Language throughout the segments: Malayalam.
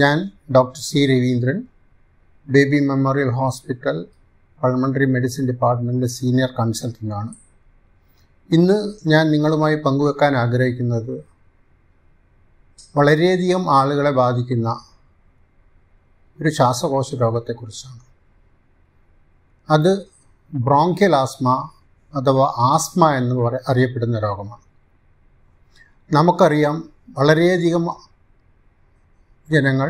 ഞാൻ doctor C Raveendran baby memorial hospital pulmonary medicine ഡിപ്പാർട്ട്മെൻറ്റിലെ സീനിയർ കൺസൾട്ടൻ്റ് ആണ് ഇന്ന് ഞാൻ നിങ്ങളുമായി പങ്കുവെക്കാൻ ആഗ്രഹിക്കുന്നത് വളരെയധികം ആളുകളെ ബാധിക്കുന്ന ഒരു ശ്വാസകോശ രോഗത്തെക്കുറിച്ചാണ് അത് ബ്രോങ്കിയൽ ആസ്മ അഥവാ ആസ്മ എന്ന് പറ അറിയപ്പെടുന്ന രോഗമാണ് നമുക്കറിയാം വളരെയധികം ജനങ്ങൾ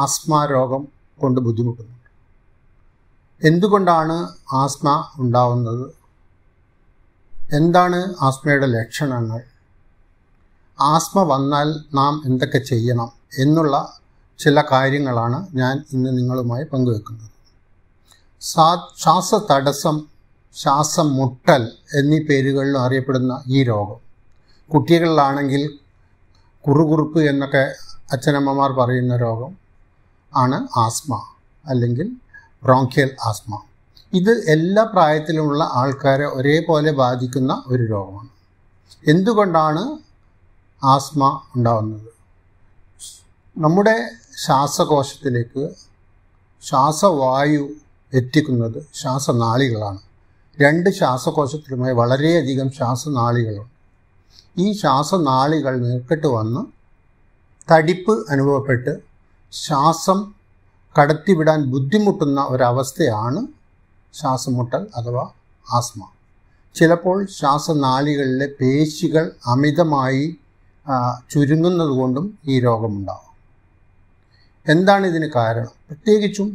ആസ്മ രോഗം കൊണ്ട് ബുദ്ധിമുട്ടുന്നുണ്ട് എന്തുകൊണ്ടാണ് ആസ്മ ഉണ്ടാവുന്നത് എന്താണ് ആസ്മയുടെ ലക്ഷണങ്ങൾ ആസ്മ വന്നാൽ നാം എന്തൊക്കെ ചെയ്യണം എന്നുള്ള ചില കാര്യങ്ങളാണ് ഞാൻ ഇന്ന് നിങ്ങളുമായി പങ്കുവെക്കുന്നത് സാ ശ്വാസ തടസ്സം ശ്വാസം മുട്ടൽ എന്നീ പേരുകളിലും അറിയപ്പെടുന്ന ഈ രോഗം കുട്ടികളിലാണെങ്കിൽ കുറുകുറുപ്പ് എന്നൊക്കെ അച്ഛനമ്മമാർ പറയുന്ന രോഗം ആണ് ആസ്മ അല്ലെങ്കിൽ ബ്രോങ്കിയൽ ആസ്മ ഇത് എല്ലാ പ്രായത്തിലുമുള്ള ആൾക്കാരെ ഒരേപോലെ ബാധിക്കുന്ന ഒരു രോഗമാണ് എന്തുകൊണ്ടാണ് ആസ്മ ഉണ്ടാവുന്നത് നമ്മുടെ ശ്വാസകോശത്തിലേക്ക് ശ്വാസവായു എത്തിക്കുന്നത് ശ്വാസനാളികളാണ് രണ്ട് ശ്വാസകോശത്തിലുമായി വളരെയധികം ശ്വാസനാളികളുണ്ട് ഈ ശ്വാസനാളികൾ നേർക്കിട്ട് വന്ന് തടിപ്പ് അനുഭവപ്പെട്ട് ശ്വാസം കടത്തിവിടാൻ ബുദ്ധിമുട്ടുന്ന ഒരവസ്ഥയാണ് ശ്വാസമുട്ടൽ അഥവാ ആസ്മ ചിലപ്പോൾ ശ്വാസനാളികളിലെ പേശികൾ അമിതമായി ചുരുങ്ങുന്നതുകൊണ്ടും ഈ രോഗമുണ്ടാകും എന്താണ് ഇതിന് കാരണം പ്രത്യേകിച്ചും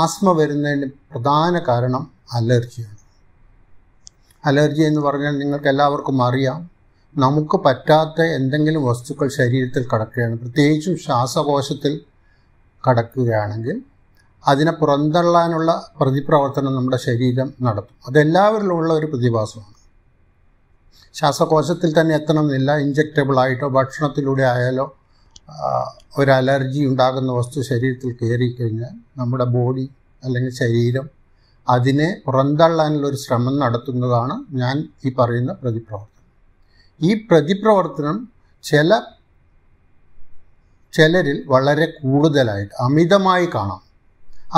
ആസ്മ വരുന്നതിന് പ്രധാന കാരണം അലർജിയാണ് അലർജി എന്ന് പറഞ്ഞാൽ നിങ്ങൾക്ക് എല്ലാവർക്കും അറിയാം നമുക്ക് പറ്റാത്ത എന്തെങ്കിലും വസ്തുക്കൾ ശരീരത്തിൽ കടക്കുകയാണ് പ്രത്യേകിച്ചും ശ്വാസകോശത്തിൽ കടക്കുകയാണെങ്കിൽ അതിനെ പുറന്തള്ളാനുള്ള പ്രതിപ്രവർത്തനം നമ്മുടെ ശരീരം നടത്തും അതെല്ലാവരിലുമുള്ള ഒരു പ്രതിഭാസമാണ് ശ്വാസകോശത്തിൽ തന്നെ എത്തണമെന്നില്ല ഇഞ്ചക്റ്റബിളായിട്ടോ ഭക്ഷണത്തിലൂടെ ആയാലോ ഒരു അലർജി ഉണ്ടാകുന്ന വസ്തു ശരീരത്തിൽ കഴിഞ്ഞാൽ നമ്മുടെ ബോഡി അല്ലെങ്കിൽ ശരീരം അതിനെ പുറന്തള്ളാനുള്ള ഒരു ശ്രമം നടത്തുന്നതാണ് ഞാൻ ഈ പറയുന്ന പ്രതിപ്രവർത്തനം ഈ പ്രതിപ്രവർത്തനം ചില ചിലരിൽ വളരെ കൂടുതലായിട്ട് അമിതമായി കാണാം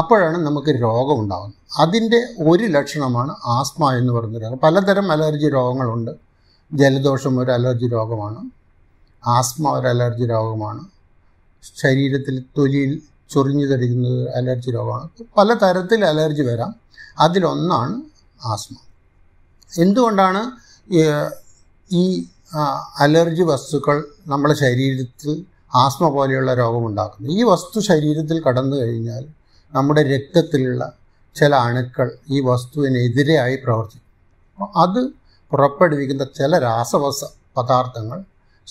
അപ്പോഴാണ് നമുക്ക് രോഗം ഉണ്ടാകുന്നത് അതിൻ്റെ ഒരു ലക്ഷണമാണ് ആസ്മ എന്ന് പറയുന്ന രോഗം പലതരം അലർജി രോഗങ്ങളുണ്ട് ജലദോഷം ഒരു അലർജി രോഗമാണ് ആസ്മ ഒരു അലർജി രോഗമാണ് ശരീരത്തിൽ തൊലിയിൽ ചൊറിഞ്ഞു തടിക്കുന്നത് അലർജി രോഗമാണ് പല തരത്തിൽ അലർജി വരാം അതിലൊന്നാണ് ആസ്മ എന്തുകൊണ്ടാണ് ഈ അലർജി വസ്തുക്കൾ നമ്മുടെ ശരീരത്തിൽ ആസ്മ പോലെയുള്ള രോഗമുണ്ടാക്കുന്നു ഈ വസ്തു ശരീരത്തിൽ കടന്നു കഴിഞ്ഞാൽ നമ്മുടെ രക്തത്തിലുള്ള ചില അണുക്കൾ ഈ വസ്തുവിനെതിരെയായി പ്രവർത്തിക്കും അത് പുറപ്പെടുവിക്കുന്ന ചില രാസവസ പദാർത്ഥങ്ങൾ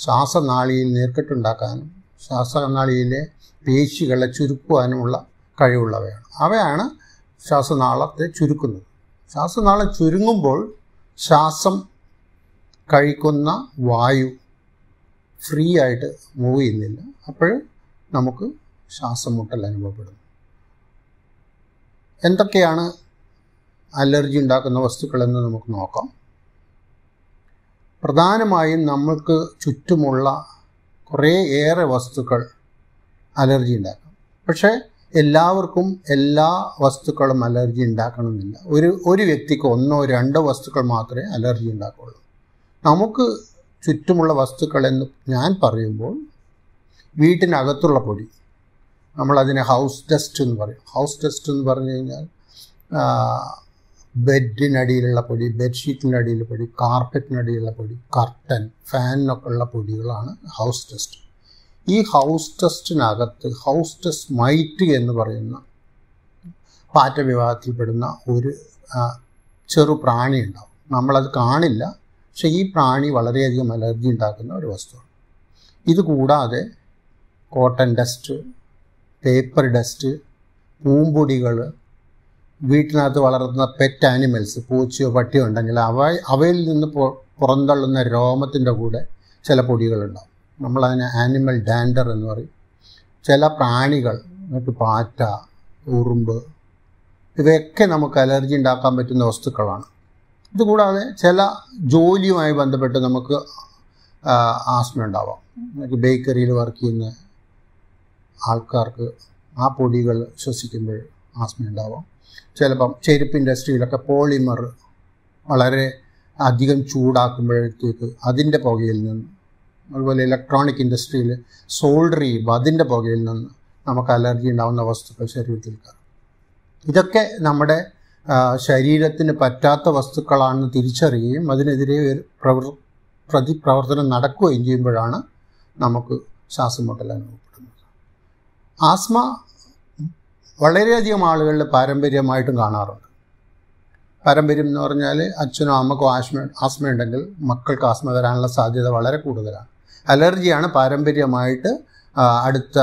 ശ്വാസനാളിയിൽ നേർക്കെട്ടുണ്ടാക്കാനും ശ്വാസനാളിയിലെ പേശികളെ ചുരുക്കുവാനുമുള്ള കഴിവുള്ളവയാണ് അവയാണ് ശ്വാസനാളത്തെ ചുരുക്കുന്നത് ശ്വാസനാളം ചുരുങ്ങുമ്പോൾ ശ്വാസം കഴിക്കുന്ന വായു ഫ്രീ ആയിട്ട് മൂവ് ചെയ്യുന്നില്ല അപ്പോൾ നമുക്ക് ശ്വാസം മുട്ടൽ അനുഭവപ്പെടുന്നു എന്തൊക്കെയാണ് അലർജി ഉണ്ടാക്കുന്ന വസ്തുക്കളെന്ന് നമുക്ക് നോക്കാം പ്രധാനമായും നമ്മൾക്ക് ചുറ്റുമുള്ള കുറേ ഏറെ വസ്തുക്കൾ അലർജി ഉണ്ടാക്കും പക്ഷേ എല്ലാവർക്കും എല്ലാ വസ്തുക്കളും അലർജി ഉണ്ടാക്കണമെന്നില്ല ഒരു ഒരു വ്യക്തിക്ക് ഒന്നോ രണ്ടോ വസ്തുക്കൾ മാത്രമേ അലർജി ഉണ്ടാക്കുകയുള്ളൂ നമുക്ക് ചുറ്റുമുള്ള വസ്തുക്കളെന്ന് ഞാൻ പറയുമ്പോൾ വീട്ടിനകത്തുള്ള പൊടി നമ്മളതിനെ ഹൗസ് ഡസ്റ്റ് എന്ന് പറയും ഹൗസ് ഡസ്റ്റ് എന്ന് പറഞ്ഞു കഴിഞ്ഞാൽ ബെഡിനടിയിലുള്ള പൊടി ബെഡ്ഷീറ്റിൻ്റെ അടിയിലുള്ള പൊടി കാർപ്പറ്റിനടിയിലുള്ള പൊടി കർട്ടൻ ഫാനിനൊക്കെ ഉള്ള പൊടികളാണ് ഹൗസ് ഡസ്റ്റ് ഈ ഹൗസ് ഡസ്റ്റിനകത്ത് ഹൗസ് ഡസ്റ്റ് മൈറ്റ് എന്ന് പറയുന്ന പാറ്റ വിഭാഗത്തിൽപ്പെടുന്ന ഒരു ചെറു പ്രാണി ഉണ്ടാവും നമ്മളത് കാണില്ല പക്ഷെ ഈ പ്രാണി വളരെയധികം അലർജി ഉണ്ടാക്കുന്ന ഒരു വസ്തുവാണ് ഇതുകൂടാതെ കോട്ടൺ ഡസ്റ്റ് പേപ്പർ ഡസ്റ്റ് പൂമ്പൊടികൾ വീട്ടിനകത്ത് വളർത്തുന്ന പെറ്റ് ആനിമൽസ് പൂച്ചയോ പട്ടിയോ ഉണ്ടെങ്കിൽ അവ അവയിൽ നിന്ന് പുറന്തള്ളുന്ന രോമത്തിൻ്റെ കൂടെ ചില പൊടികളുണ്ടാവും നമ്മളതിനെ ആനിമൽ ഡാൻഡർ എന്ന് പറയും ചില പ്രാണികൾ എന്നിട്ട് പാറ്റ ഉറുമ്പ് ഇവയൊക്കെ നമുക്ക് അലർജി ഉണ്ടാക്കാൻ പറ്റുന്ന വസ്തുക്കളാണ് ഇതുകൂടാതെ ചില ജോലിയുമായി ബന്ധപ്പെട്ട് നമുക്ക് ആസ്മ ഉണ്ടാവാം ബേക്കറിയിൽ വർക്ക് ചെയ്യുന്ന ആൾക്കാർക്ക് ആ പൊടികൾ ശ്വസിക്കുമ്പോൾ ആസ്മ ഉണ്ടാവാം ചിലപ്പം ചെരുപ്പ് ഇൻഡസ്ട്രിയിലൊക്കെ പോളിമർ വളരെ അധികം ചൂടാക്കുമ്പോഴത്തേക്ക് അതിൻ്റെ പുകയിൽ നിന്ന് അതുപോലെ ഇലക്ട്രോണിക് ഇൻഡസ്ട്രിയിൽ സോൾഡർ ചെയ്യുമ്പോൾ അതിൻ്റെ പുകയിൽ നിന്ന് നമുക്ക് അലർജി ഉണ്ടാകുന്ന വസ്തുക്കൾ ശരീരത്തിൽ ഇതൊക്കെ നമ്മുടെ ശരീരത്തിന് പറ്റാത്ത വസ്തുക്കളാണെന്ന് തിരിച്ചറിയുകയും അതിനെതിരെ പ്രവർ പ്രതിപ്രവർത്തനം നടക്കുകയും ചെയ്യുമ്പോഴാണ് നമുക്ക് ശ്വാസം മുട്ടൽ അനുഭവപ്പെടുന്നത് ആസ്മ വളരെയധികം ആളുകളിൽ പാരമ്പര്യമായിട്ടും കാണാറുണ്ട് പാരമ്പര്യം എന്ന് പറഞ്ഞാൽ അച്ഛനോ അമ്മക്കോ ആസ്മ ആസ്മയുണ്ടെങ്കിൽ മക്കൾക്ക് ആസ്മ വരാനുള്ള സാധ്യത വളരെ കൂടുതലാണ് അലർജിയാണ് പാരമ്പര്യമായിട്ട് അടുത്ത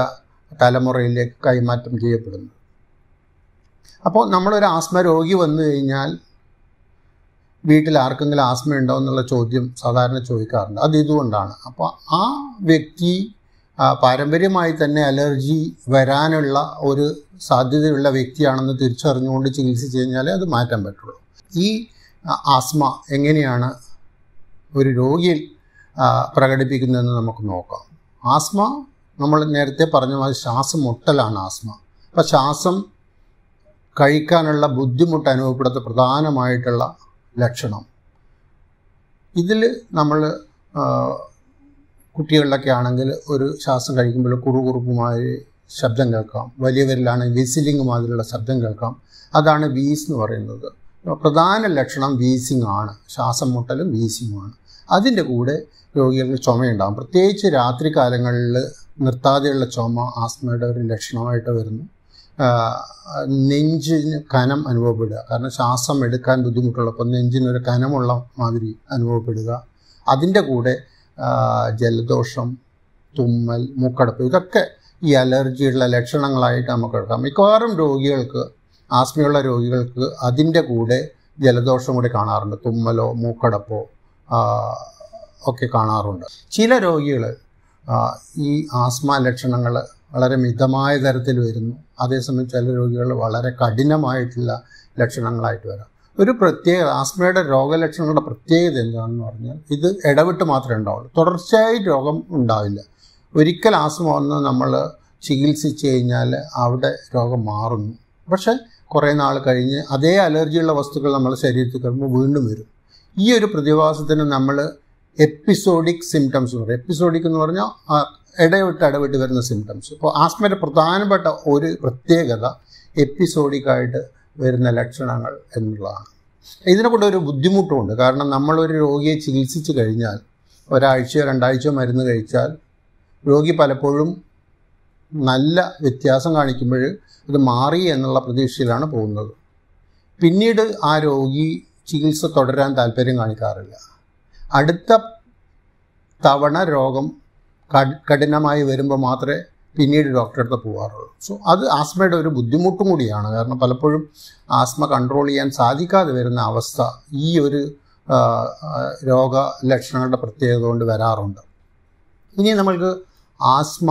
തലമുറയിലേക്ക് കൈമാറ്റം ചെയ്യപ്പെടുന്നത് അപ്പോൾ നമ്മളൊരു ആസ്മ രോഗി വന്നു കഴിഞ്ഞാൽ വീട്ടിൽ ആർക്കെങ്കിലും ആസ്മ ഉണ്ടോ എന്നുള്ള ചോദ്യം സാധാരണ ചോദിക്കാറുണ്ട് അത് ഇതുകൊണ്ടാണ് അപ്പോൾ ആ വ്യക്തി പാരമ്പര്യമായി തന്നെ അലർജി വരാനുള്ള ഒരു സാധ്യതയുള്ള വ്യക്തിയാണെന്ന് തിരിച്ചറിഞ്ഞുകൊണ്ട് ചികിത്സിച്ച് കഴിഞ്ഞാലേ അത് മാറ്റാൻ പറ്റുള്ളൂ ഈ ആസ്മ എങ്ങനെയാണ് ഒരു രോഗിയിൽ പ്രകടിപ്പിക്കുന്നതെന്ന് നമുക്ക് നോക്കാം ആസ്മ നമ്മൾ നേരത്തെ പറഞ്ഞ മാതിരി ശ്വാസം മുട്ടലാണ് ആസ്മ അപ്പം ശ്വാസം കഴിക്കാനുള്ള ബുദ്ധിമുട്ട് അനുഭവപ്പെടുന്ന പ്രധാനമായിട്ടുള്ള ലക്ഷണം ഇതിൽ നമ്മൾ കുട്ടികളിലൊക്കെ ആണെങ്കിൽ ഒരു ശ്വാസം കഴിക്കുമ്പോൾ കുറുകുറുപ്പുമായി ശബ്ദം കേൾക്കാം വലിയവരിലാണ് വിസിലിംഗ് മാതിരിയുള്ള ശബ്ദം കേൾക്കാം അതാണ് വീസ് എന്ന് പറയുന്നത് പ്രധാന ലക്ഷണം വീസിംഗ് ആണ് ശ്വാസം മുട്ടലും വീസിങ്ങുമാണ് അതിൻ്റെ കൂടെ രോഗികൾക്ക് ചുമയുണ്ടാകും പ്രത്യേകിച്ച് രാത്രി കാലങ്ങളിൽ നിർത്താതെയുള്ള ചുമ ആസ്മയുടെ ഒരു ലക്ഷണമായിട്ട് വരുന്നു നെഞ്ചിന് കനം അനുഭവപ്പെടുക കാരണം ശ്വാസം എടുക്കാൻ ബുദ്ധിമുട്ടുള്ളപ്പോൾ നെഞ്ചിനൊരു കനമുള്ള മാതിരി അനുഭവപ്പെടുക അതിൻ്റെ കൂടെ ജലദോഷം തുമ്മൽ മൂക്കടപ്പ് ഇതൊക്കെ ഈ അലർജിയുള്ള ലക്ഷണങ്ങളായിട്ട് നമുക്ക് എടുക്കാം മിക്കവാറും രോഗികൾക്ക് ആസ്മയുള്ള രോഗികൾക്ക് അതിൻ്റെ കൂടെ ജലദോഷം കൂടി കാണാറുണ്ട് തുമ്മലോ മൂക്കടപ്പോ ഒക്കെ കാണാറുണ്ട് ചില രോഗികൾ ഈ ആസ്മ ലക്ഷണങ്ങൾ വളരെ മിതമായ തരത്തിൽ വരുന്നു അതേസമയം ചില രോഗികൾ വളരെ കഠിനമായിട്ടുള്ള ലക്ഷണങ്ങളായിട്ട് വരാം ഒരു പ്രത്യേക ആസ്മയുടെ രോഗലക്ഷണങ്ങളുടെ പ്രത്യേകത എന്താണെന്ന് പറഞ്ഞാൽ ഇത് ഇടവിട്ട് മാത്രമേ ഉണ്ടാവുള്ളൂ തുടർച്ചയായി രോഗം ഉണ്ടാവില്ല ഒരിക്കൽ ആസ്മ വന്ന് നമ്മൾ ചികിത്സിച്ച് കഴിഞ്ഞാൽ അവിടെ രോഗം മാറുന്നു പക്ഷേ കുറേ നാൾ കഴിഞ്ഞ് അതേ അലർജിയുള്ള വസ്തുക്കൾ നമ്മുടെ ശരീരത്തിൽ കിടക്കുമ്പോൾ വീണ്ടും വരും ഈ ഒരു പ്രതിഭാസത്തിന് നമ്മൾ എപ്പിസോഡിക് സിംറ്റംസ് എന്ന് പറയും എപ്പിസോഡിക് എന്ന് പറഞ്ഞാൽ ഇടവിട്ട് ഇടവിട്ട് വരുന്ന സിംറ്റംസ് ഇപ്പോൾ ആസ്മയുടെ പ്രധാനപ്പെട്ട ഒരു പ്രത്യേകത എപ്പിസോഡിക്കായിട്ട് വരുന്ന ലക്ഷണങ്ങൾ എന്നുള്ളതാണ് ഇതിനെക്കൊണ്ട് ഒരു ബുദ്ധിമുട്ടുമുണ്ട് കാരണം നമ്മളൊരു രോഗിയെ ചികിത്സിച്ചു കഴിഞ്ഞാൽ ഒരാഴ്ചയോ രണ്ടാഴ്ചയോ മരുന്ന് കഴിച്ചാൽ രോഗി പലപ്പോഴും നല്ല വ്യത്യാസം കാണിക്കുമ്പോൾ ഇത് മാറി എന്നുള്ള പ്രതീക്ഷയിലാണ് പോകുന്നത് പിന്നീട് ആ രോഗി ചികിത്സ തുടരാൻ താല്പര്യം കാണിക്കാറില്ല അടുത്ത തവണ രോഗം കഠിനമായി വരുമ്പോൾ മാത്രമേ പിന്നീട് ഡോക്ടറെ അടുത്ത് പോകാറുള്ളൂ സോ അത് ആസ്മയുടെ ഒരു ബുദ്ധിമുട്ടും കൂടിയാണ് കാരണം പലപ്പോഴും ആസ്മ കൺട്രോൾ ചെയ്യാൻ സാധിക്കാതെ വരുന്ന അവസ്ഥ ഈ ഒരു രോഗ ലക്ഷണങ്ങളുടെ പ്രത്യേകത കൊണ്ട് വരാറുണ്ട് ഇനി നമ്മൾക്ക് ആസ്മ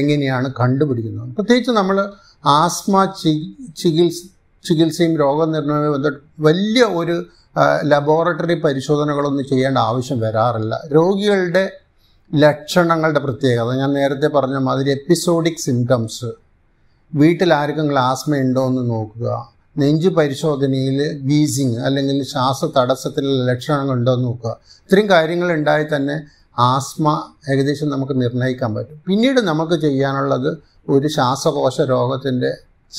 എങ്ങനെയാണ് കണ്ടുപിടിക്കുന്നത് പ്രത്യേകിച്ച് നമ്മൾ ആസ്മ ചികിത്സ ചികിത്സയും രോഗനിർണയവും ബന്ധപ്പെട്ട് വലിയ ഒരു ലബോറട്ടറി പരിശോധനകളൊന്നും ചെയ്യേണ്ട ആവശ്യം വരാറില്ല രോഗികളുടെ ലക്ഷണങ്ങളുടെ പ്രത്യേകത ഞാൻ നേരത്തെ പറഞ്ഞ മാതിരി എപ്പിസോഡിക് സിംറ്റംസ് വീട്ടിൽ ആർക്കെങ്കിലും ആസ്മ ഉണ്ടോ എന്ന് നോക്കുക നെഞ്ചു പരിശോധനയിൽ വീസിങ് അല്ലെങ്കിൽ ശ്വാസ തടസ്സത്തിലുള്ള ലക്ഷണങ്ങൾ ഉണ്ടോ എന്ന് നോക്കുക ഇത്രയും കാര്യങ്ങൾ ഉണ്ടായി തന്നെ ആസ്മ ഏകദേശം നമുക്ക് നിർണ്ണയിക്കാൻ പറ്റും പിന്നീട് നമുക്ക് ചെയ്യാനുള്ളത് ഒരു ശ്വാസകോശ രോഗത്തിൻ്റെ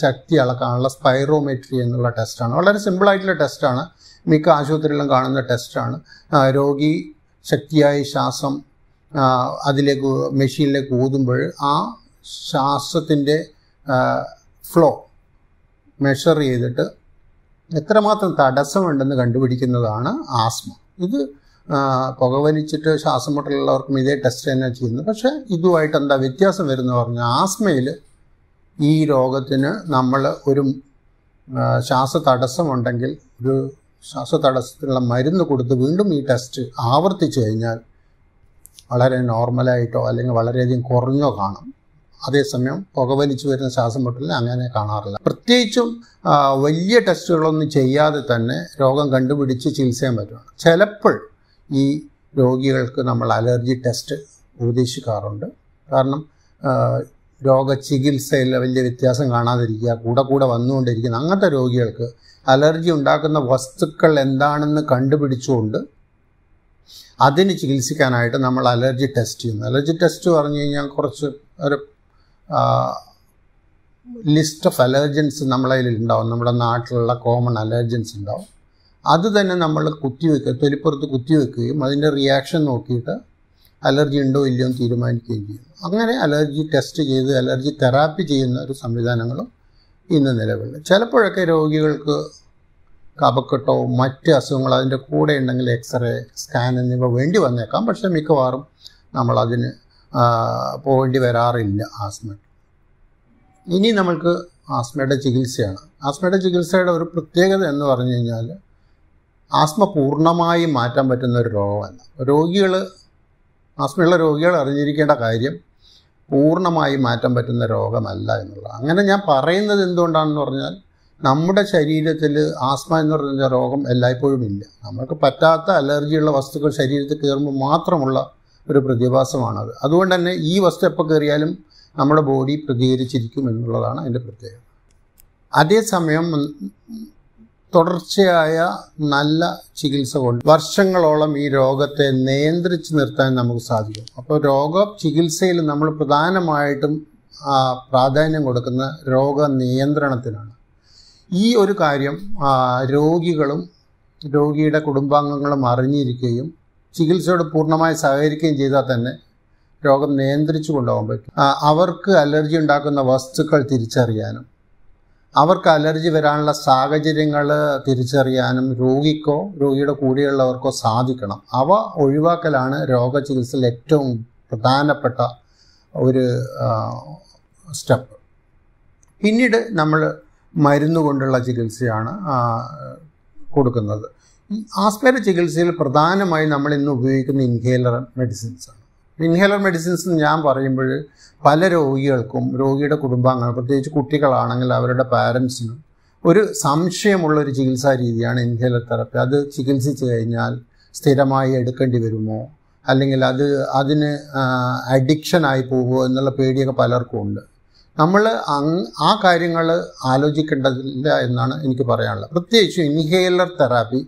ശക്തി അളക്കാനുള്ള സ്പൈറോമെട്രി എന്നുള്ള ടെസ്റ്റാണ് വളരെ സിമ്പിളായിട്ടുള്ള ടെസ്റ്റാണ് മിക്ക ആശുപത്രികളിലും കാണുന്ന ടെസ്റ്റാണ് രോഗി ശക്തിയായി ശ്വാസം അതിലേക്ക് മെഷീനിലേക്ക് ഊതുമ്പോൾ ആ ശ്വാസത്തിൻ്റെ ഫ്ലോ മെഷർ ചെയ്തിട്ട് എത്രമാത്രം തടസ്സമുണ്ടെന്ന് കണ്ടുപിടിക്കുന്നതാണ് ആസ്മ ഇത് പുകവലിച്ചിട്ട് ശ്വാസം മുട്ടലുള്ളവർക്കും ഇതേ ടെസ്റ്റ് തന്നെ ചെയ്യുന്നത് പക്ഷേ ഇതുമായിട്ട് എന്താ വ്യത്യാസം വരുന്നത് പറഞ്ഞാൽ ആസ്മയിൽ ഈ രോഗത്തിന് നമ്മൾ ഒരു ശ്വാസ തടസ്സമുണ്ടെങ്കിൽ ഒരു ശ്വാസ തടസ്സത്തിനുള്ള മരുന്ന് കൊടുത്ത് വീണ്ടും ഈ ടെസ്റ്റ് ആവർത്തിച്ചു കഴിഞ്ഞാൽ വളരെ നോർമലായിട്ടോ അല്ലെങ്കിൽ വളരെയധികം കുറഞ്ഞോ കാണും അതേസമയം പുകവലിച്ചു വരുന്ന ശ്വാസം മുട്ടലിന് അങ്ങനെ കാണാറില്ല പ്രത്യേകിച്ചും വലിയ ടെസ്റ്റുകളൊന്നും ചെയ്യാതെ തന്നെ രോഗം കണ്ടുപിടിച്ച് ചികിത്സയാൻ പറ്റുകയാണ് ചിലപ്പോൾ ഈ രോഗികൾക്ക് നമ്മൾ അലർജി ടെസ്റ്റ് ഉപദേശിക്കാറുണ്ട് കാരണം രോഗചികിത്സയിൽ വലിയ വ്യത്യാസം കാണാതിരിക്കുക കൂടെ കൂടെ വന്നുകൊണ്ടിരിക്കുന്ന അങ്ങനത്തെ രോഗികൾക്ക് അലർജി ഉണ്ടാക്കുന്ന വസ്തുക്കൾ എന്താണെന്ന് കണ്ടുപിടിച്ചുകൊണ്ട് അതിന് ചികിത്സിക്കാനായിട്ട് നമ്മൾ അലർജി ടെസ്റ്റ് ചെയ്യുന്നു അലർജി ടെസ്റ്റ് പറഞ്ഞു കഴിഞ്ഞാൽ കുറച്ച് ഒരു ലിസ്റ്റ് ഓഫ് അലർജൻസ് നമ്മളതിൽ ഉണ്ടാവും നമ്മുടെ നാട്ടിലുള്ള കോമൺ അലർജൻസ് ഉണ്ടാവും അത് തന്നെ നമ്മൾ കുത്തിവെക്കുക തൊലിപ്പുറത്ത് കുത്തിവെക്കുകയും അതിൻ്റെ റിയാക്ഷൻ നോക്കിയിട്ട് അലർജി ഉണ്ടോ ഇല്ലയോ എന്ന് തീരുമാനിക്കുകയും ചെയ്യും അങ്ങനെ അലർജി ടെസ്റ്റ് ചെയ്ത് അലർജി തെറാപ്പി ചെയ്യുന്ന ഒരു സംവിധാനങ്ങളും ഇന്ന് നിലവിലുണ്ട് ചിലപ്പോഴൊക്കെ രോഗികൾക്ക് കപക്കെട്ടവും മറ്റ് അസുഖങ്ങൾ അതിൻ്റെ കൂടെ ഉണ്ടെങ്കിൽ എക്സ്റേ സ്കാൻ എന്നിവ വേണ്ടി വന്നേക്കാം പക്ഷേ മിക്കവാറും നമ്മളതിന് പോകേണ്ടി വരാറില്ല ആസ്മ ഇനി നമ്മൾക്ക് ആസ്മയുടെ ചികിത്സയാണ് ആസ്മയുടെ ചികിത്സയുടെ ഒരു പ്രത്യേകത എന്ന് പറഞ്ഞു കഴിഞ്ഞാൽ ആസ്മ പൂർണ്ണമായി മാറ്റാൻ പറ്റുന്ന ഒരു രോഗമല്ല രോഗികൾ ആസ്മയുള്ള രോഗികൾ അറിഞ്ഞിരിക്കേണ്ട കാര്യം പൂർണ്ണമായി മാറ്റാൻ പറ്റുന്ന രോഗമല്ല എന്നുള്ളത് അങ്ങനെ ഞാൻ പറയുന്നത് എന്തുകൊണ്ടാണെന്ന് പറഞ്ഞാൽ നമ്മുടെ ശരീരത്തിൽ ആസ്മ എന്ന് പറഞ്ഞ രോഗം എല്ലായ്പ്പോഴും ഇല്ല നമുക്ക് പറ്റാത്ത അലർജിയുള്ള വസ്തുക്കൾ ശരീരത്തിൽ കയറുമ്പോൾ മാത്രമുള്ള ഒരു പ്രതിഭാസമാണത് അതുകൊണ്ട് തന്നെ ഈ വസ്തു എപ്പോൾ കയറിയാലും നമ്മുടെ ബോഡി പ്രതികരിച്ചിരിക്കും എന്നുള്ളതാണ് അതിൻ്റെ പ്രത്യേകത അതേസമയം തുടർച്ചയായ നല്ല ചികിത്സ കൊണ്ട് വർഷങ്ങളോളം ഈ രോഗത്തെ നിയന്ത്രിച്ച് നിർത്താൻ നമുക്ക് സാധിക്കും അപ്പോൾ രോഗ ചികിത്സയിൽ നമ്മൾ പ്രധാനമായിട്ടും പ്രാധാന്യം കൊടുക്കുന്ന രോഗ നിയന്ത്രണത്തിനാണ് ഈ ഒരു കാര്യം രോഗികളും രോഗിയുടെ കുടുംബാംഗങ്ങളും അറിഞ്ഞിരിക്കുകയും ചികിത്സയോട് പൂർണ്ണമായി സഹകരിക്കുകയും ചെയ്താൽ തന്നെ രോഗം നിയന്ത്രിച്ചു കൊണ്ടുപോകാൻ പറ്റും അവർക്ക് അലർജി ഉണ്ടാക്കുന്ന വസ്തുക്കൾ തിരിച്ചറിയാനും അവർക്ക് അലർജി വരാനുള്ള സാഹചര്യങ്ങൾ തിരിച്ചറിയാനും രോഗിക്കോ രോഗിയുടെ കൂടെയുള്ളവർക്കോ സാധിക്കണം അവ ഒഴിവാക്കലാണ് രോഗചികിത്സയിൽ ഏറ്റവും പ്രധാനപ്പെട്ട ഒരു സ്റ്റെപ്പ് പിന്നീട് നമ്മൾ മരുന്ന് കൊണ്ടുള്ള ചികിത്സയാണ് കൊടുക്കുന്നത് ആസ്പേര ചികിത്സയിൽ പ്രധാനമായി നമ്മൾ ഇന്ന് ഉപയോഗിക്കുന്ന ഇൻഹേലർ മെഡിസിൻസ് ആണ് ഇൻഹേലർ മെഡിസിൻസ് എന്ന് ഞാൻ പറയുമ്പോൾ പല രോഗികൾക്കും രോഗിയുടെ കുടുംബാംഗങ്ങൾ പ്രത്യേകിച്ച് കുട്ടികളാണെങ്കിൽ അവരുടെ പാരൻസിനും ഒരു സംശയമുള്ള ഒരു ചികിത്സാ രീതിയാണ് ഇൻഹേലർ തെറപ്പി അത് ചികിത്സിച്ച് കഴിഞ്ഞാൽ സ്ഥിരമായി എടുക്കേണ്ടി വരുമോ അല്ലെങ്കിൽ അത് അതിന് അഡിക്ഷനായി പോകുമോ എന്നുള്ള പേടിയൊക്കെ പലർക്കും ഉണ്ട് നമ്മൾ ആ കാര്യങ്ങൾ ആലോചിക്കേണ്ടതില്ല എന്നാണ് എനിക്ക് പറയാനുള്ളത് പ്രത്യേകിച്ച് ഇൻഹേലർ തെറാപ്പി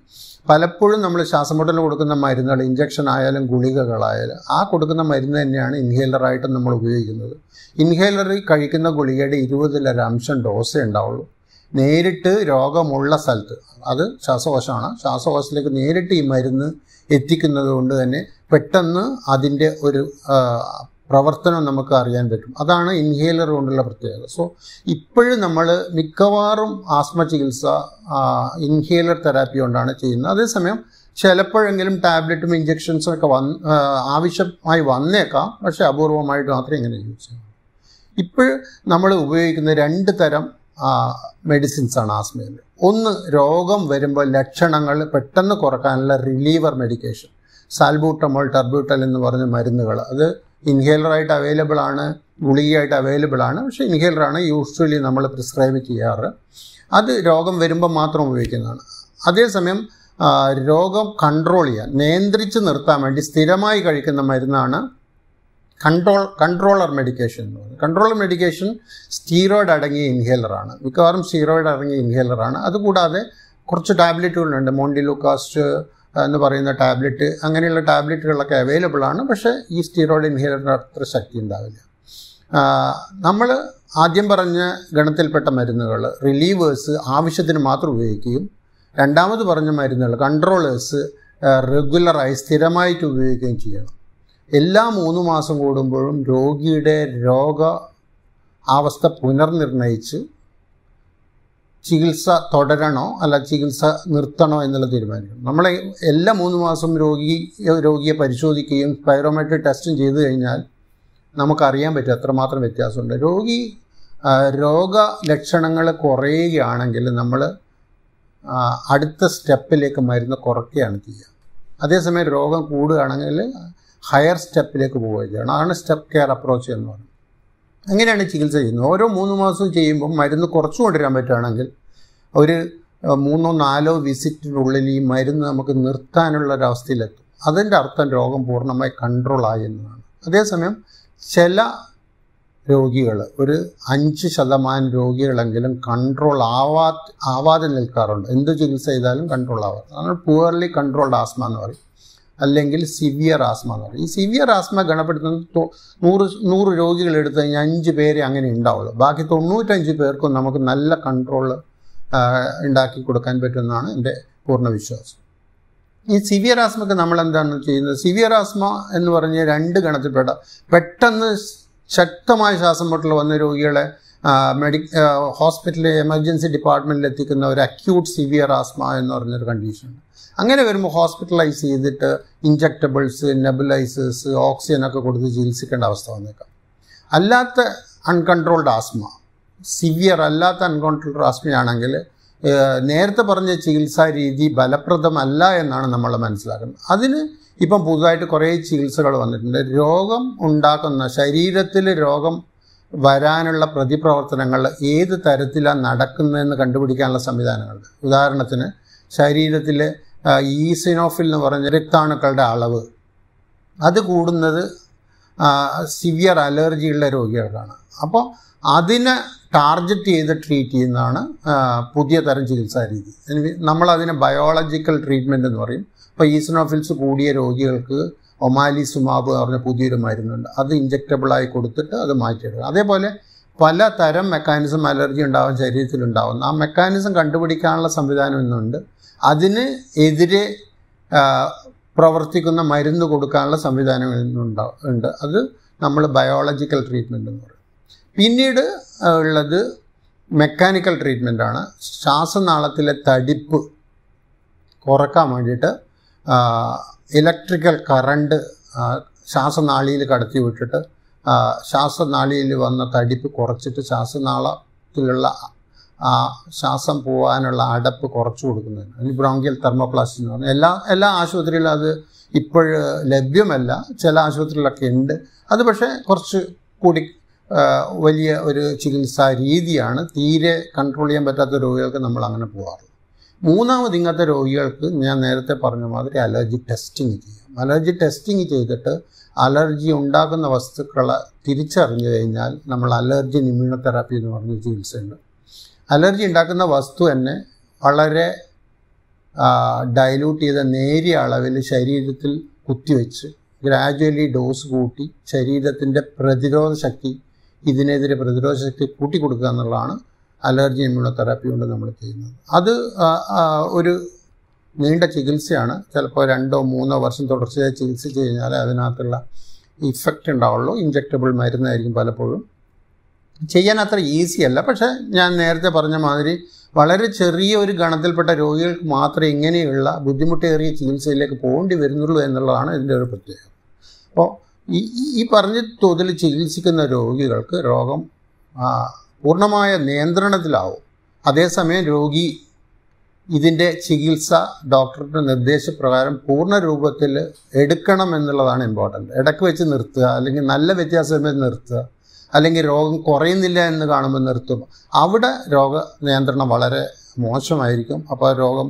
പലപ്പോഴും നമ്മൾ ശ്വാസമുട്ടലിന് കൊടുക്കുന്ന മരുന്നുകൾ ഇഞ്ചക്ഷൻ ആയാലും ഗുളികകളായാലും ആ കൊടുക്കുന്ന മരുന്ന് തന്നെയാണ് ഇൻഹേലറായിട്ടും നമ്മൾ ഉപയോഗിക്കുന്നത് ഇൻഹേലറിൽ കഴിക്കുന്ന ഗുളികയുടെ അംശം ഡോസേ ഉണ്ടാവുള്ളൂ നേരിട്ട് രോഗമുള്ള സ്ഥലത്ത് അത് ശ്വാസകോശമാണ് ശ്വാസകോശത്തിലേക്ക് നേരിട്ട് ഈ മരുന്ന് എത്തിക്കുന്നത് കൊണ്ട് തന്നെ പെട്ടെന്ന് അതിൻ്റെ ഒരു പ്രവർത്തനം നമുക്ക് അറിയാൻ പറ്റും അതാണ് ഇൻഹേലർ കൊണ്ടുള്ള പ്രത്യേകത സോ ഇപ്പോഴും നമ്മൾ മിക്കവാറും ആസ്മ ചികിത്സ ഇൻഹേലർ തെറാപ്പി കൊണ്ടാണ് ചെയ്യുന്നത് അതേസമയം ചിലപ്പോഴെങ്കിലും ടാബ്ലറ്റും ഇഞ്ചെക്ഷൻസും ഒക്കെ വന്ന് ആവശ്യമായി വന്നേക്കാം പക്ഷേ അപൂർവമായിട്ട് മാത്രമേ ഇങ്ങനെ യൂസ് ചെയ്യൂ ഇപ്പോൾ നമ്മൾ ഉപയോഗിക്കുന്ന രണ്ട് തരം ആണ് ആസ്മയിൽ ഒന്ന് രോഗം വരുമ്പോൾ ലക്ഷണങ്ങൾ പെട്ടെന്ന് കുറക്കാനുള്ള റിലീവർ മെഡിക്കേഷൻ സാൽബൂട്ടമോൾ ടർബ്യൂട്ടൽ എന്ന് പറഞ്ഞ മരുന്നുകൾ അത് ഇൻഹേലറായിട്ട് അവൈലബിൾ ആണ് ഗുളികയായിട്ട് അവൈലബിൾ ആണ് പക്ഷേ ഇൻഹേലറാണ് യൂസ്വലി നമ്മൾ പ്രിസ്ക്രൈബ് ചെയ്യാറ് അത് രോഗം വരുമ്പോൾ മാത്രം ഉപയോഗിക്കുന്നതാണ് അതേസമയം രോഗം കൺട്രോൾ ചെയ്യാൻ നിയന്ത്രിച്ച് നിർത്താൻ വേണ്ടി സ്ഥിരമായി കഴിക്കുന്ന മരുന്നാണ് കൺട്രോൾ കൺട്രോളർ മെഡിക്കേഷൻ എന്ന് പറയുന്നത് കൺട്രോളർ മെഡിക്കേഷൻ സ്റ്റീറോയിഡ് അടങ്ങിയ ഇൻഹേലറാണ് മിക്കവാറും സ്റ്റീറോയിഡ് അടങ്ങിയ ഇൻഹേലറാണ് അതുകൂടാതെ കുറച്ച് ടാബ്ലറ്റുകളുണ്ട് മോണ്ടിലൂക്കാസ്റ്റ് എന്ന് പറയുന്ന ടാബ്ലറ്റ് അങ്ങനെയുള്ള ടാബ്ലറ്റുകളൊക്കെ അവൈലബിൾ ആണ് പക്ഷേ ഈ സ്റ്റീറോയിഡ് ഇൻഹേലറിന് അത്ര ശക്തി ഉണ്ടാവില്ല നമ്മൾ ആദ്യം പറഞ്ഞ ഗണത്തിൽപ്പെട്ട മരുന്നുകൾ റിലീവേഴ്സ് ആവശ്യത്തിന് മാത്രം ഉപയോഗിക്കുകയും രണ്ടാമത് പറഞ്ഞ മരുന്നുകൾ കൺട്രോളേഴ്സ് റെഗുലറായി സ്ഥിരമായിട്ട് ഉപയോഗിക്കുകയും ചെയ്യണം എല്ലാ മൂന്ന് മാസം കൂടുമ്പോഴും രോഗിയുടെ രോഗ അവസ്ഥ പുനർനിർണയിച്ച് ചികിത്സ തുടരണോ അല്ല ചികിത്സ നിർത്തണോ എന്നുള്ള തീരുമാനിക്കും നമ്മൾ എല്ലാ മൂന്ന് മാസം രോഗി രോഗിയെ പരിശോധിക്കുകയും സ്പൈറോമെട്രി ടെസ്റ്റും ചെയ്തു കഴിഞ്ഞാൽ നമുക്കറിയാൻ പറ്റും അത്രമാത്രം വ്യത്യാസമുണ്ട് രോഗി രോഗലക്ഷണങ്ങൾ കുറയുകയാണെങ്കിൽ നമ്മൾ അടുത്ത സ്റ്റെപ്പിലേക്ക് മരുന്ന് കുറയ്ക്കുകയാണ് ചെയ്യുക അതേസമയം രോഗം കൂടുകയാണെങ്കിൽ ഹയർ സ്റ്റെപ്പിലേക്ക് പോവുകയാണ് അതാണ് സ്റ്റെപ്പ് കെയർ അപ്രോച്ച് എന്ന് പറയുന്നത് അങ്ങനെയാണ് ചികിത്സ ചെയ്യുന്നത് ഓരോ മൂന്ന് മാസം ചെയ്യുമ്പോൾ മരുന്ന് കുറച്ചു കൊണ്ടുവരാൻ പറ്റുകയാണെങ്കിൽ ഒരു മൂന്നോ നാലോ വിസിറ്റിനുള്ളിൽ ഈ മരുന്ന് നമുക്ക് നിർത്താനുള്ള ഒരവസ്ഥയിലെത്തും അതിൻ്റെ അർത്ഥം രോഗം പൂർണ്ണമായി കൺട്രോൾ ആയി എന്നതാണ് അതേസമയം ചില രോഗികൾ ഒരു അഞ്ച് ശതമാനം രോഗികളെങ്കിലും കൺട്രോൾ ആവാ ആവാതെ നിൽക്കാറുണ്ട് എന്ത് ചികിത്സ ചെയ്താലും കൺട്രോൾ ആവാറുണ്ട് അതാണ് പുവർലി കൺട്രോൾഡ് ആസ്മ എന്ന് പറയും അല്ലെങ്കിൽ സിവിയർ ആസ്മ എന്ന് പറയും ഈ സിവിയർ ആസ്മ ഗണപ്പെടുത്തുന്ന നൂറ് നൂറ് രോഗികൾ എടുത്തു കഴിഞ്ഞാൽ അഞ്ച് പേരെ അങ്ങനെ ഉണ്ടാവുള്ളൂ ബാക്കി തൊണ്ണൂറ്റഞ്ച് പേർക്കും നമുക്ക് നല്ല കൺട്രോൾ ഉണ്ടാക്കി കൊടുക്കാൻ പറ്റുമെന്നാണ് എൻ്റെ പൂർണ്ണ വിശ്വാസം ഈ സിവിയർ ആസ്മയ്ക്ക് നമ്മൾ എന്താണ് ചെയ്യുന്നത് സിവിയർ ആസ്മ എന്ന് പറഞ്ഞ രണ്ട് ഗണത്തിൽപ്പെട്ട പെട്ടെന്ന് ശക്തമായ ശ്വാസം മുട്ടൽ വന്ന രോഗികളെ മെഡി ഹോസ്പിറ്റലിൽ എമർജൻസി ഡിപ്പാർട്ട്മെൻറ്റിൽ എത്തിക്കുന്ന ഒരു അക്യൂട്ട് സിവിയർ ആസ്മ എന്ന് പറഞ്ഞൊരു കണ്ടീഷനുണ്ട് അങ്ങനെ വരുമ്പോൾ ഹോസ്പിറ്റലൈസ് ചെയ്തിട്ട് ഇഞ്ചക്റ്റബിൾസ് നെബുലൈസേഴ്സ് ഓക്സിജൻ ഒക്കെ കൊടുത്ത് ചികിത്സിക്കേണ്ട അവസ്ഥ വന്നേക്കാം അല്ലാത്ത അൺകൺട്രോൾഡ് ആസ്മ സിവിയർ അല്ലാത്ത അൺകൺട്രോൾഡ് ആസ്മയാണെങ്കിൽ നേരത്തെ പറഞ്ഞ ചികിത്സാ രീതി ഫലപ്രദമല്ല എന്നാണ് നമ്മൾ മനസ്സിലാക്കുന്നത് അതിന് ഇപ്പം പുതുതായിട്ട് കുറേ ചികിത്സകൾ വന്നിട്ടുണ്ട് രോഗം ഉണ്ടാക്കുന്ന ശരീരത്തിൽ രോഗം വരാനുള്ള പ്രതിപ്രവർത്തനങ്ങൾ ഏത് തരത്തിലാണ് നടക്കുന്നതെന്ന് കണ്ടുപിടിക്കാനുള്ള സംവിധാനങ്ങളുണ്ട് ഉദാഹരണത്തിന് ശരീരത്തിലെ ഈസിനോഫിൽ എന്ന് പറഞ്ഞ രക്താണുക്കളുടെ അളവ് അത് കൂടുന്നത് സിവിയർ അലർജിയുള്ള രോഗികൾക്കാണ് അപ്പോൾ അതിനെ ടാർഗറ്റ് ചെയ്ത് ട്രീറ്റ് ചെയ്യുന്നതാണ് പുതിയ തരം ചികിത്സാ രീതി നമ്മളതിനെ ബയോളജിക്കൽ ട്രീറ്റ്മെൻറ്റ് എന്ന് പറയും ഇപ്പോൾ ഈസിനോഫിൽസ് കൂടിയ രോഗികൾക്ക് സുമാബ് എന്ന് പറഞ്ഞ പുതിയൊരു മരുന്നുണ്ട് അത് ഇഞ്ചക്റ്റബിളായി കൊടുത്തിട്ട് അത് മാറ്റിയെടുക്കുക അതേപോലെ പല തരം മെക്കാനിസം അലർജി ഉണ്ടാവാൻ ശരീരത്തിലുണ്ടാവും ആ മെക്കാനിസം കണ്ടുപിടിക്കാനുള്ള സംവിധാനം ഇന്നുണ്ട് അതിന് എതിരെ പ്രവർത്തിക്കുന്ന മരുന്ന് കൊടുക്കാനുള്ള സംവിധാനം ഉണ്ട് അത് നമ്മൾ ബയോളജിക്കൽ ട്രീറ്റ്മെൻ്റ് എന്ന് പറയും പിന്നീട് ഉള്ളത് മെക്കാനിക്കൽ ട്രീറ്റ്മെൻറ്റാണ് ശ്വാസനാളത്തിലെ തടിപ്പ് കുറക്കാൻ വേണ്ടിയിട്ട് ഇലക്ട്രിക്കൽ കറണ്ട് ശ്വാസനാളിയിൽ കടത്തി വിട്ടിട്ട് ശ്വാസനാളിയിൽ വന്ന തടിപ്പ് കുറച്ചിട്ട് ശ്വാസനാളത്തിലുള്ള ആ ശ്വാസം പോകാനുള്ള അടപ്പ് കുറച്ചു കൊടുക്കുന്നതിന് അതിന് ബ്രോങ്കിയൽ തെർമോപ്ലാസ്റ്റി എന്ന് പറഞ്ഞാൽ എല്ലാ എല്ലാ ആശുപത്രിയിലും അത് ഇപ്പോൾ ലഭ്യമല്ല ചില ആശുപത്രികളിലൊക്കെ ഉണ്ട് അത് പക്ഷേ കുറച്ച് കൂടി വലിയ ഒരു ചികിത്സാ രീതിയാണ് തീരെ കൺട്രോൾ ചെയ്യാൻ പറ്റാത്ത രോഗികൾക്ക് നമ്മൾ അങ്ങനെ പോകാറുള്ളത് മൂന്നാമത് ഇങ്ങനത്തെ രോഗികൾക്ക് ഞാൻ നേരത്തെ പറഞ്ഞ മാതിരി അലർജി ടെസ്റ്റിംഗ് ചെയ്യും അലർജി ടെസ്റ്റിംഗ് ചെയ്തിട്ട് അലർജി ഉണ്ടാക്കുന്ന വസ്തുക്കളെ തിരിച്ചറിഞ്ഞു കഴിഞ്ഞാൽ നമ്മൾ അലർജി തെറാപ്പി എന്ന് പറഞ്ഞ ചികിത്സയുണ്ട് അലർജി ഉണ്ടാക്കുന്ന വസ്തു തന്നെ വളരെ ഡൈലൂട്ട് ചെയ്ത നേരിയ അളവിൽ ശരീരത്തിൽ കുത്തിവെച്ച് ഗ്രാജുവലി ഡോസ് കൂട്ടി ശരീരത്തിൻ്റെ പ്രതിരോധ ശക്തി ഇതിനെതിരെ പ്രതിരോധ ശക്തി കൂട്ടി കൊടുക്കുക എന്നുള്ളതാണ് അലർജി ഇമ്മ്യൂണോതെറാപ്പി കൊണ്ട് നമ്മൾ ചെയ്യുന്നത് അത് ഒരു നീണ്ട ചികിത്സയാണ് ചിലപ്പോൾ രണ്ടോ മൂന്നോ വർഷം തുടർച്ചയായി ചികിത്സ കഴിഞ്ഞാൽ അതിനകത്തുള്ള ഇഫക്റ്റ് ഉണ്ടാവുള്ളൂ ഇഞ്ചക്റ്റബിൾ മരുന്നായിരിക്കും പലപ്പോഴും ചെയ്യാൻ അത്ര ഈസി അല്ല പക്ഷേ ഞാൻ നേരത്തെ പറഞ്ഞ മാതിരി വളരെ ചെറിയ ഒരു ഗണത്തിൽപ്പെട്ട രോഗികൾക്ക് മാത്രമേ ഇങ്ങനെയുള്ള ബുദ്ധിമുട്ടേറിയ ചികിത്സയിലേക്ക് പോകേണ്ടി വരുന്നുള്ളൂ എന്നുള്ളതാണ് ഇതിൻ്റെ ഒരു പ്രത്യേകത അപ്പോൾ ഈ ഈ പറഞ്ഞ തോതിൽ ചികിത്സിക്കുന്ന രോഗികൾക്ക് രോഗം പൂർണ്ണമായ നിയന്ത്രണത്തിലാവും അതേസമയം രോഗി ഇതിൻ്റെ ചികിത്സ ഡോക്ടറുടെ നിർദ്ദേശപ്രകാരം പൂർണ്ണ രൂപത്തിൽ എടുക്കണം എന്നുള്ളതാണ് ഇമ്പോർട്ടൻറ്റ് ഇടയ്ക്ക് വെച്ച് നിർത്തുക അല്ലെങ്കിൽ നല്ല വ്യത്യാസം വെച്ച് നിർത്തുക അല്ലെങ്കിൽ രോഗം കുറയുന്നില്ല എന്ന് കാണുമ്പോൾ നിർത്തും അവിടെ രോഗ നിയന്ത്രണം വളരെ മോശമായിരിക്കും അപ്പോൾ രോഗം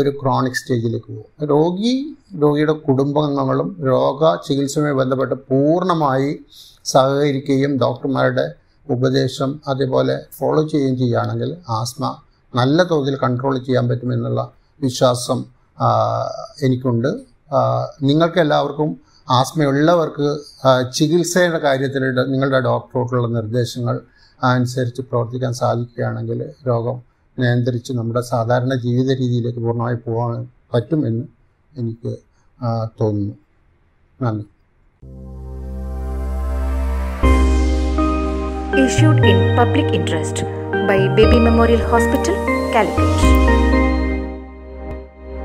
ഒരു ക്രോണിക് സ്റ്റേജിലേക്ക് പോകും രോഗി രോഗിയുടെ കുടുംബാംഗങ്ങളും രോഗ ചികിത്സയുമായി ബന്ധപ്പെട്ട് പൂർണ്ണമായി സഹകരിക്കുകയും ഡോക്ടർമാരുടെ ഉപദേശം അതേപോലെ ഫോളോ ചെയ്യുകയും ചെയ്യുകയാണെങ്കിൽ ആസ്മ നല്ല തോതിൽ കൺട്രോൾ ചെയ്യാൻ പറ്റുമെന്നുള്ള വിശ്വാസം എനിക്കുണ്ട് നിങ്ങൾക്ക് എല്ലാവർക്കും ആസ്മയുള്ളവർക്ക് ചികിത്സയുടെ കാര്യത്തിൽ നിങ്ങളുടെ ഡോക്ടറോടുള്ള നിർദ്ദേശങ്ങൾ അനുസരിച്ച് പ്രവർത്തിക്കാൻ സാധിക്കുകയാണെങ്കിൽ രോഗം നിയന്ത്രിച്ച് നമ്മുടെ സാധാരണ ജീവിത രീതിയിലേക്ക് പൂർണ്ണമായി പോകാൻ പറ്റും എന്ന് എനിക്ക് തോന്നുന്നു നന്ദി in public interest by baby memorial hospital Calicut